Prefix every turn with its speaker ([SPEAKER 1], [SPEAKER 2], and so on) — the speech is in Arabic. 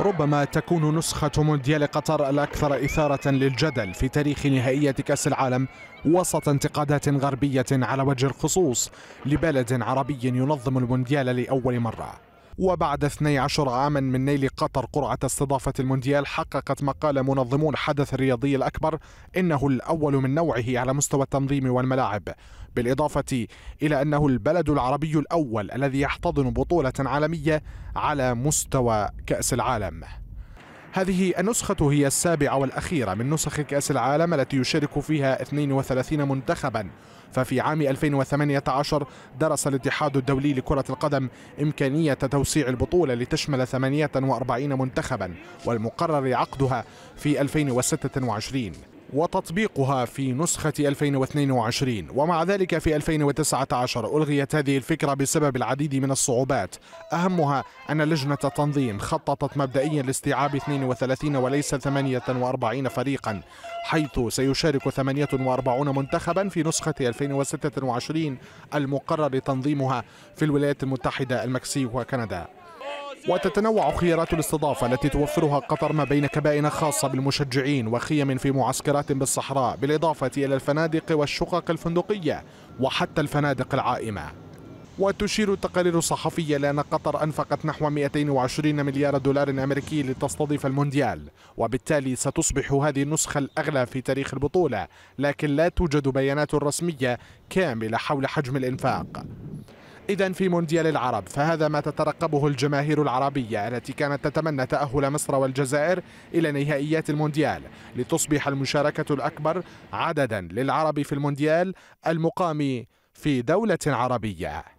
[SPEAKER 1] ربما تكون نسخة مونديال قطر الأكثر إثارة للجدل في تاريخ نهائية كأس العالم وسط انتقادات غربية على وجه الخصوص لبلد عربي ينظم المونديال لأول مرة وبعد 12 عاما من نيل قطر قرعة استضافة المونديال حققت ما قال منظمو الحدث الرياضي الأكبر إنه الأول من نوعه على مستوى التنظيم والملاعب بالإضافة إلى أنه البلد العربي الأول الذي يحتضن بطولة عالمية على مستوى كأس العالم هذه النسخة هي السابعة والأخيرة من نسخ كأس العالم التي يشارك فيها 32 منتخبا ففي عام 2018 درس الاتحاد الدولي لكرة القدم إمكانية توسيع البطولة لتشمل 48 منتخبا والمقرر عقدها في 2026 وتطبيقها في نسخة 2022 ومع ذلك في 2019 ألغيت هذه الفكرة بسبب العديد من الصعوبات أهمها أن لجنة التنظيم خططت مبدئيا لاستيعاب 32 وليس 48 فريقا حيث سيشارك 48 منتخبا في نسخة 2026 المقرر تنظيمها في الولايات المتحدة المكسيك وكندا وتتنوع خيارات الاستضافة التي توفرها قطر ما بين كبائن خاصة بالمشجعين وخيم في معسكرات بالصحراء بالإضافة إلى الفنادق والشقق الفندقية وحتى الفنادق العائمة وتشير التقارير الصحفية لأن قطر أنفقت نحو 220 مليار دولار أمريكي لتستضيف المونديال وبالتالي ستصبح هذه النسخة الأغلى في تاريخ البطولة لكن لا توجد بيانات رسمية كاملة حول حجم الإنفاق إذا في مونديال العرب فهذا ما تترقبه الجماهير العربية التي كانت تتمنى تأهل مصر والجزائر إلى نهائيات المونديال لتصبح المشاركة الأكبر عددا للعرب في المونديال المقام في دولة عربية